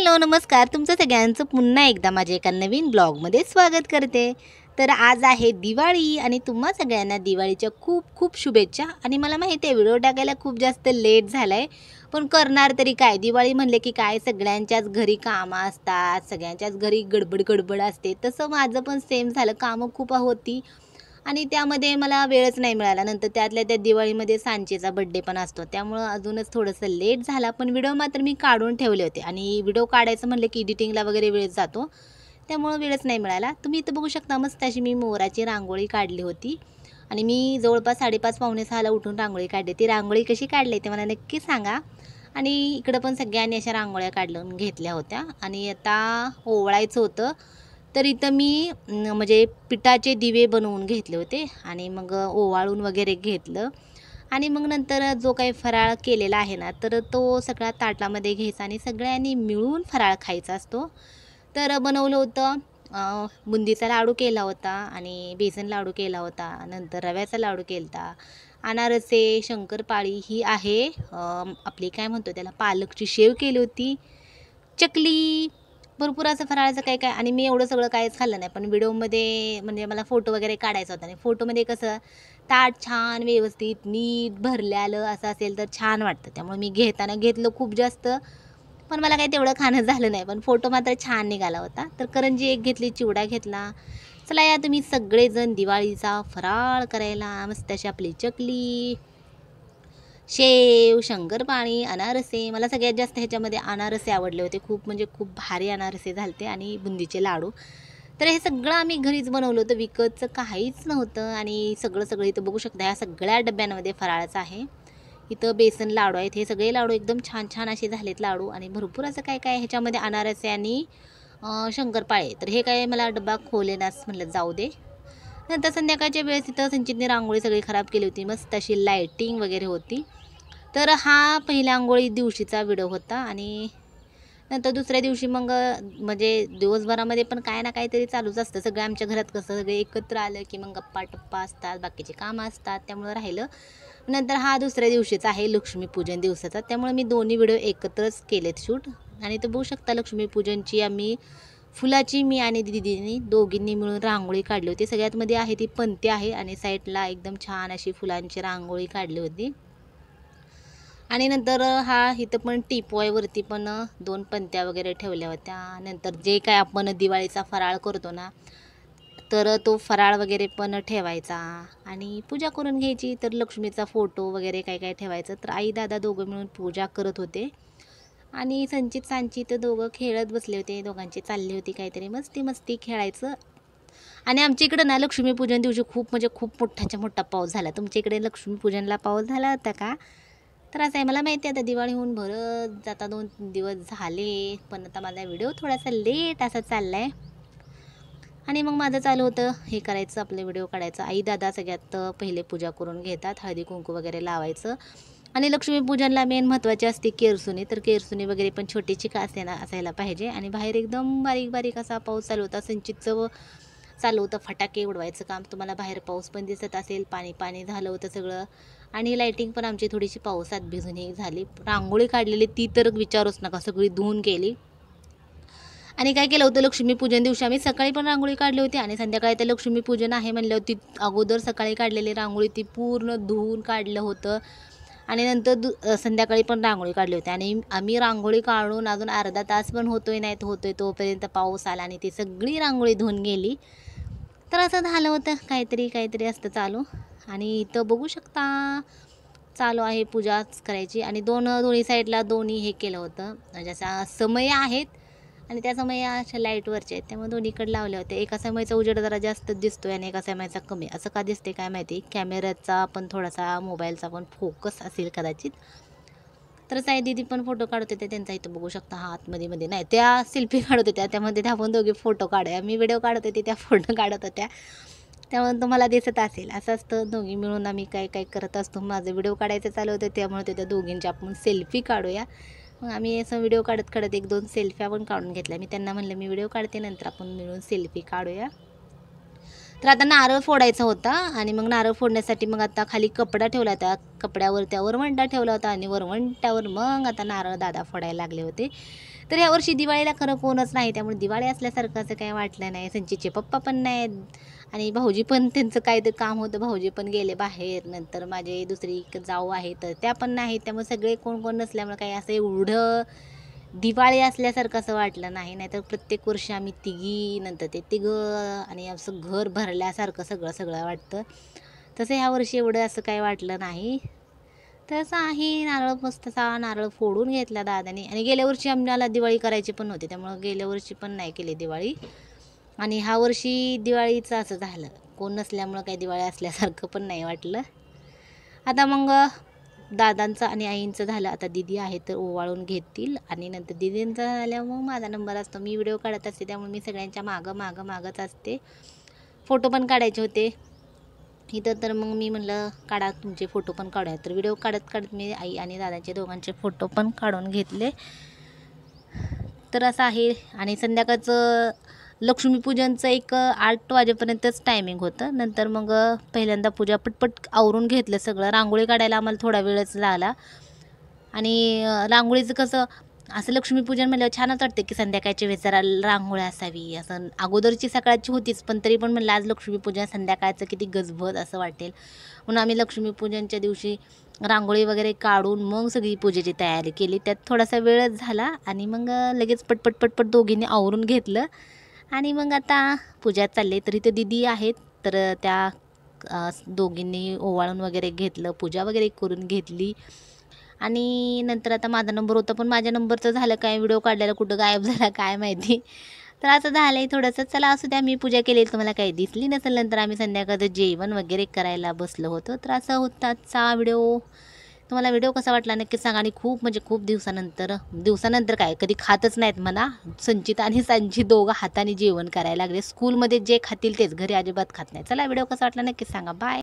hello नमस्कार तुमचं सगळ्यांचं पुन्हा एकदा माझ्या एका नवीन ब्लॉगमध्ये स्वागत करते तर आज आहे दिवाळी आणि तुम्हा सगळ्यांना दिवाळीच्या खूप खूप शुभेच्छा आणि मला माहिती आहे व्हिडिओ टाकायला खूप जास्त लेट झाला आहे पण करणार तरी काय दिवाळी म्हणले की काय सगळ्यांच्याच घरी कामं असतात सगळ्यांच्याच घरी गडबड गडबड असते तसं माझं पण सेम झालं कामं खूप होती आणि त्यामध्ये मला वेळच नाही मिळाला नंतर त्यातल्या त्या दिवाळीमध्ये सांचेचा बड्डे पण असतो त्यामुळं अजूनच थोडंसं लेट झाला पण व्हिडिओ मात्र मी काढून ठेवले होते आणि व्हिडिओ काढायचं म्हणलं की एडिटिंगला वगैरे वेळ जातो त्यामुळं वेळच नाही मिळाला तुम्ही इथं बघू शकता मस्त अशी मी मोराची रांगोळी काढली होती आणि मी जवळपास साडेपाच पावणे सहाला उठून रांगोळी काढली ती रांगोळी कशी काढली ते मला नक्की सांगा आणि इकडं पण सगळ्यांनी अशा रांगोळ्या काढून घेतल्या होत्या आणि आता ओवळायचं होतं तर इथं मी म्हणजे पिठाचे दिवे बनवून घेतले होते आणि मग ओवाळून वगैरे घेतलं आणि मग नंतर जो काही फराळ केलेला आहे ना तर तो सगळा ताटामध्ये घ्यायचा आणि सगळ्यांनी मिळून फराळ खायचा असतो तर बनवलं होतं बुंदीचा लाडू केला होता आणि बेसन लाडू केला होता नंतर रव्याचा लाडू केला अनारसे शंकरपाळी ही आहे आपली काय म्हणतो त्याला पालकची शेव केली होती चकली भरपूर असं फराळाचं काय काय आणि मी एवढं सगळं काहीच खाल्लं नाही पण व्हिडिओमध्ये म्हणजे मला फोटो वगैरे काढायचा होता आणि फोटोमध्ये कसं ताट छान व्यवस्थित नीट भरल्यालं असं असेल तर छान वाटतं त्यामुळे मी घेताना घेतलं खूप जास्त पण मला काही तेवढं खाणं झालं नाही पण फोटो मात्र छान निघाला होता तर करंजी एक घेतली चिवडा घेतला चला या तुम्ही सगळेजण दिवाळीचा फराळ करायला मस्त अशी आपली चकली शेव शंकरपाळी अनारसे मला सगळ्यात जास्त ह्याच्यामध्ये अनारसे आवडले होते खूप म्हणजे खूप भारी अनारसे झालते आणि बुंदीचे लाडू तर हे सगळं आम्ही घरीच बनवलं होतं विकतचं काहीच नव्हतं आणि सगळं सगळं इथं बघू शकता ह्या सगळ्या डब्यांमध्ये फराळाचं आहे इथं बेसन लाडू आहेत हे सगळे लाडू एकदम छान छान असे झालेत लाडू आणि भरपूर असं काय काय ह्याच्यामध्ये अनारसे आणि शंकरपाळे तर हे काय मला डबा खोलेनास म्हटलं जाऊ दे नंतर संध्याकाळच्या वेळेस इथं संचितने रांगोळी सगळी खराब केली होती मस्त अशी लायटिंग वगैरे होती तर हा पहिल्या आंघोळी दिवशीचा व्हिडिओ होता आणि नंतर दुसऱ्या दिवशी मग म्हणजे दिवसभरामध्ये पण काय ना काहीतरी चालूच असतं सगळं आमच्या घरात कसं सगळे एकत्र आलं की मग गप्पा टप्पा असतात बाकीचे कामं असतात त्यामुळं राहिलं नंतर हा दुसऱ्या दिवशीचा आहे लक्ष्मीपूजन दिवसाचा त्यामुळे मी दोन्ही व्हिडिओ एकत्रच केलेत शूट आणि तर बघू शकता लक्ष्मीपूजनची आम्ही फुलाची मी आणि दीदींनी दोघींनी मिळून रांगोळी काढली होती सगळ्यात मध्ये आहे ती पंती आहे आणि साईडला एकदम छान अशी फुलांची रांगोळी काढली होती आणि नंतर हा इथं पण टीपॉयवरती पण दोन पंत्या वगैरे ठेवल्या होत्या नंतर जे काय आपण दिवाळीचा फराळ करतो ना तर तो फराळ वगैरे पण ठेवायचा आणि पूजा करून घ्यायची तर लक्ष्मीचा फोटो वगैरे काय काय ठेवायचं तर आई दादा दोघं मिळून पूजा करत होते आणि संचित तर दोघं खेळत बसले होते दोघांची चालली होती काहीतरी मस्ती मस्ती खेळायचं आणि आमच्या इकडं ना लक्ष्मीपूजन दिवशी खूप म्हणजे खूप मोठ्याच्या मोठा पाऊस झाला तुमच्या इकडे लक्ष्मीपूजनला पाऊस झाला होता का तर असं आहे मला माहिती आहे आता दिवाळी होऊन भरत जाता दोन दिवस झाले पण आता माझा व्हिडिओ थोडासा लेट असा चालला आहे आणि मग माझं चालू होतं हे करायचं आपले व्हिडिओ काढायचं आई दादा सगळ्यात पहिले पूजा करून घेतात हळदी कुंकू वगैरे लावायचं आणि लक्ष्मीपूजनला मेन महत्त्वाची असते केरसुनी तर केरसुनी वगैरे पण छोटीची का असायला असायला पाहिजे आणि बाहेर एकदम बारीक बारीक असा पाऊस चालू होता सिंचितचं चालू होतं फटाके उडवायचं काम तुम्हाला बाहेर पाऊस पण दिसत असेल पाणी पाणी झालं होतं सगळं आणि लायटिंग पण आमची थोडीशी पावसात भिजून हे झाली रांगोळी काढलेली ती तर विचारूच नका सगळी धुवून केली आणि काय केलं होतं लक्ष्मीपूजन दिवशी आम्ही सकाळी पण रांगोळी काढली होती आणि संध्याकाळी तर लक्ष्मीपूजन आहे म्हणलं होती अगोदर सकाळी काढलेली रांगोळी ती पूर्ण धुवून काढलं होतं आणि नंतर दु संध्याकाळी पण रांगोळी काढली होती आणि आम्ही रांगोळी काढून अजून अर्धा तास पण होतोय नाही होतोय तोपर्यंत पाऊस आला आणि ती सगळी रांगोळी धुवून गेली तर असं झालं होतं काहीतरी काहीतरी असतं चालू आणि इथं बघू शकता चालू आहे पूजाच करायची आणि दोन दोन्ही साईडला दोन्ही हे केलं होतं ज्याचा म्हणजे समय आहेत आणि त्या समय अशा लाईटवरचे आहेत त्यामुळे दोन्हीकडे लावले होते एका समयचा उजेड जरा जास्त दिसतो आणि एका समयचा कमी असं का दिसते काय माहिती कॅमेऱ्याचा पण थोडासा मोबाईलचा पण फोकस असेल कदाचित तर साई दीदी पण फोटो काढत होते त्यांचा इथं बघू शकता हा आतमध्ये मध्ये नाही त्या सेल्फी काढत होत्या त्यामध्ये त्या आपण दोघे फोटो काढूया मी व्हिडिओ काढत होते त्या फोटो काढत होत्या त्यामुळे तुम्हाला दिसत असेल असं असतं दोघी मिळून आम्ही काय काय करत असतो माझं व्हिडिओ काढायचं चालू होतं त्यामुळे त्या दोघींची आपण सेल्फी काढूया मग आम्ही असं व्हिडिओ काढत काढत एक दोन सेल्फ्या पण काढून घेतल्या मी त्यांना म्हणलं मी व्हिडिओ काढते नंतर आपण मिळून सेल्फी काढूया तर आता नारळ फोडायचा होता आणि मग नारळ फोडण्यासाठी मग आता खाली कपडा ठेवला होता कपड्यावर त्यावर वरवंटा ठेवला होता आणि वरवंट्यावर मग आता नारळ दादा फोडायला लागले होते तर यावर्षी दिवाळीला खरं कोणच नाही त्यामुळे दिवाळी असल्यासारखं असं काही वाटलं नाही संचीचे पप्पा पण नाहीत आणि भाऊजी पण त्यांचं काय तर काम होतं भाऊजी पण गेले बाहेर नंतर माझे दुसरी जाऊ आहे तर त्या पण नाहीत त्यामुळे सगळे कोण कोण नसल्यामुळे काही असं एवढं दिवाळी असल्यासारखं असं वाटलं नाही नाहीतर प्रत्येक वर्षी आम्ही तिघी नंतर ते तिघं आणि असं घर भरल्यासारखं सगळं सगळं वाटतं तसं ह्या वर्षी एवढं असं काही वाटलं नाही तसं आहे नारळ मस्त असा नारळ फोडून घेतला दादाने आणि गेल्या वर्षी आम्हाला दिवाळी करायची पण होती त्यामुळं गेल्या वर्षी पण नाही केली दिवाळी आणि ह्या वर्षी दिवाळीचं असं झालं कोण नसल्यामुळं काही दिवाळी असल्यासारखं पण नाही वाटलं आता मग दादांचं आणि आईंचं झालं आता दिदी आहे तर ओवाळून घेतील आणि नंतर दिदींचं झाल्या मग माझा नंबर असतो मी व्हिडिओ काढत असते त्यामुळे मी सगळ्यांच्या मागं मागं मागत असते फोटो पण काढायचे होते इथं तर मग मी म्हटलं काढा तुमचे फोटो पण काढूया तर व्हिडिओ काढत काढत मी आई आणि दादांचे दोघांचे फोटो पण काढून घेतले तर असं आहे आणि संध्याकाळचं लक्ष्मीपूजनचं एक आठ वाजेपर्यंतच टायमिंग होतं नंतर मग पहिल्यांदा पूजा पटपट आवरून घेतलं सगळं रांगोळी काढायला आम्हाला थोडा वेळच लागला आणि रांगोळीचं कसं असं लक्ष्मीपूजन म्हणल्यावर छानच वाटते की संध्याकाळच्या वेळ जरा रांगोळी असावी असं अगोदरची सकाळची होतीच पण तरी पण म्हणलं आज लक्ष्मीपूजन संध्याकाळचं किती गजबज असं वाटेल म्हणून आम्ही लक्ष्मीपूजनच्या दिवशी रांगोळी वगैरे काढून मग सगळी पूजेची तयारी केली त्यात थोडासा वेळच झाला आणि मग लगेच पटपट पटपट दोघींनी आवरून घेतलं आणि मग आता पूजा चालली तरी ते दिदी आहेत तर त्या दोघींनी ओवाळून वगैरे घेतलं पूजा वगैरे करून घेतली आणि नंतर आता माझा नंबर होता पण माझ्या नंबरचं झालं काय व्हिडिओ काढलेला कुठं गायब झाला काय माहिती तर असं झालं आहे थोडंसं चला असू द्या मी पूजा केली तुम्हाला काही दिसली नसेल नंतर आम्ही संध्याकाळचं जेवण वगैरे करायला बसलो होतो तर असं होता व्हिडिओ तुम्हाला व्हिडिओ कसा वाटला नक्की सांगा आणि खूप म्हणजे खूप दिवसानंतर दिवसानंतर काय कधी खातच नाहीत मला संचित आणि सांची दोघं हाताने जेवण करायला लागले स्कूलमध्ये जे खातील तेच घरी अजिबात खात नाही चला व्हिडिओ कसा वाटला नक्की सांगा बाय